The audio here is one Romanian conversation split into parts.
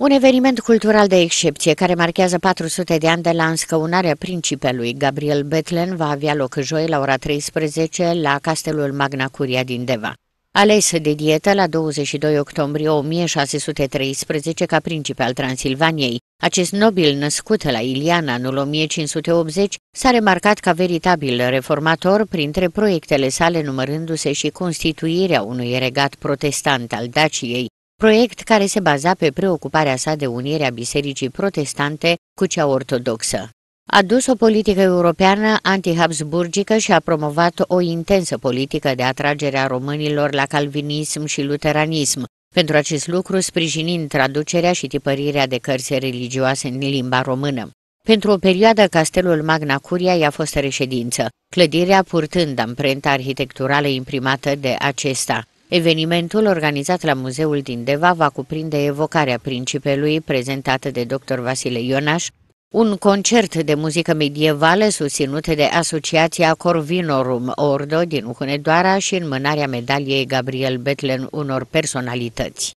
Un eveniment cultural de excepție care marchează 400 de ani de la înscăunarea principelui Gabriel Betlen va avea loc joi la ora 13 la castelul Magna Curia din Deva. Ales de dietă la 22 octombrie 1613 ca principe al Transilvaniei, acest nobil născut la Ilian anul 1580 s-a remarcat ca veritabil reformator printre proiectele sale numărându-se și constituirea unui regat protestant al Daciei, proiect care se baza pe preocuparea sa de unirea bisericii protestante cu cea ortodoxă. A dus o politică europeană anti-habsburgică și a promovat o intensă politică de atragere a românilor la calvinism și luteranism, pentru acest lucru sprijinind traducerea și tipărirea de cărți religioase în limba română. Pentru o perioadă, castelul Magna Curia i-a fost reședință, clădirea purtând amprenta arhitecturală imprimată de acesta. Evenimentul organizat la muzeul din Deva va cuprinde evocarea principelui prezentată de dr. Vasile Ionaș, un concert de muzică medievală susținut de Asociația Corvinorum Ordo din Hunedoara și înmânarea medaliei Gabriel Betlen unor personalități.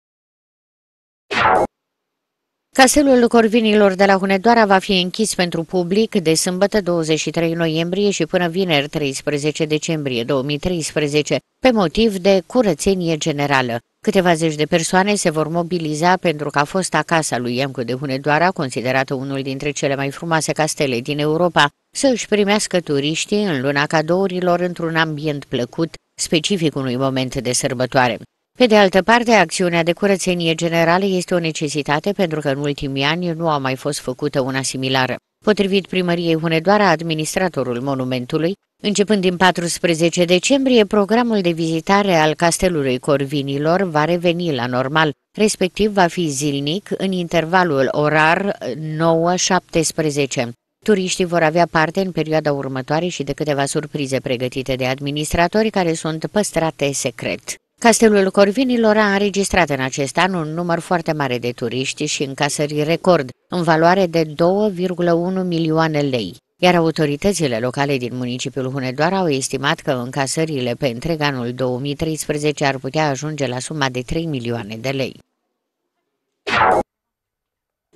Castelul Corvinilor de la Hunedoara va fi închis pentru public de sâmbătă 23 noiembrie și până vineri 13 decembrie 2013, pe motiv de curățenie generală. Câteva zeci de persoane se vor mobiliza pentru că a fost acasa lui Iancu de Hunedoara, considerată unul dintre cele mai frumoase castele din Europa, să își primească turiștii în luna cadourilor într-un ambient plăcut, specific unui moment de sărbătoare. Pe de altă parte, acțiunea de curățenie generală este o necesitate pentru că în ultimii ani nu a mai fost făcută una similară. Potrivit primăriei Hunedoara, administratorul monumentului, începând din 14 decembrie, programul de vizitare al castelului Corvinilor va reveni la normal, respectiv va fi zilnic în intervalul orar 9-17. Turiștii vor avea parte în perioada următoare și de câteva surprize pregătite de administratori care sunt păstrate secret. Castelul Corvinilor a înregistrat în acest an un număr foarte mare de turiști și încasări record, în valoare de 2,1 milioane lei iar autoritățile locale din municipiul Hunedoara au estimat că încasările pe întreg anul 2013 ar putea ajunge la suma de 3 milioane de lei.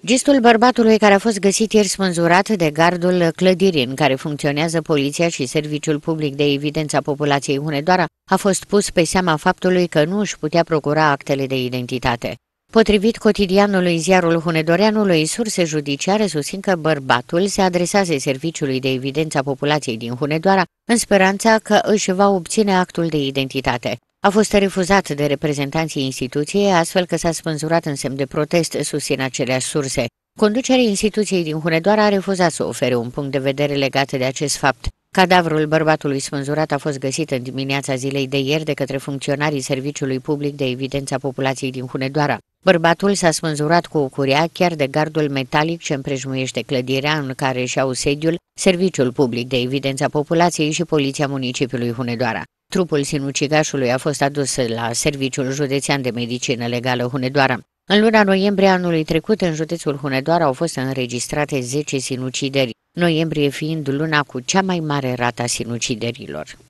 Gistul bărbatului care a fost găsit ieri spânzurat de gardul clădirii în care funcționează poliția și Serviciul Public de Evidență a Populației Hunedoara a fost pus pe seama faptului că nu își putea procura actele de identitate. Potrivit cotidianului ziarul Hunedoreanului, surse judiciare susțin că bărbatul se adresase Serviciului de Evidență a Populației din Hunedoara în speranța că își va obține actul de identitate. A fost refuzat de reprezentanții instituției, astfel că s-a spânzurat în semn de protest, susțin aceleași surse. Conducerea instituției din Hunedoara a refuzat să ofere un punct de vedere legat de acest fapt. Cadavrul bărbatului spânzurat a fost găsit în dimineața zilei de ieri de către funcționarii Serviciului Public de Evidența Populației din Hunedoara. Bărbatul s-a spânzurat cu o curea chiar de gardul metalic ce împrejmuiește clădirea în care și-au sediul Serviciul Public de Evidența Populației și Poliția Municipiului Hunedoara. Trupul sinucigașului a fost adus la Serviciul Județean de Medicină Legală Hunedoara. În luna noiembrie anului trecut, în județul Hunedoara au fost înregistrate 10 sinucideri, noiembrie fiind luna cu cea mai mare rata sinuciderilor.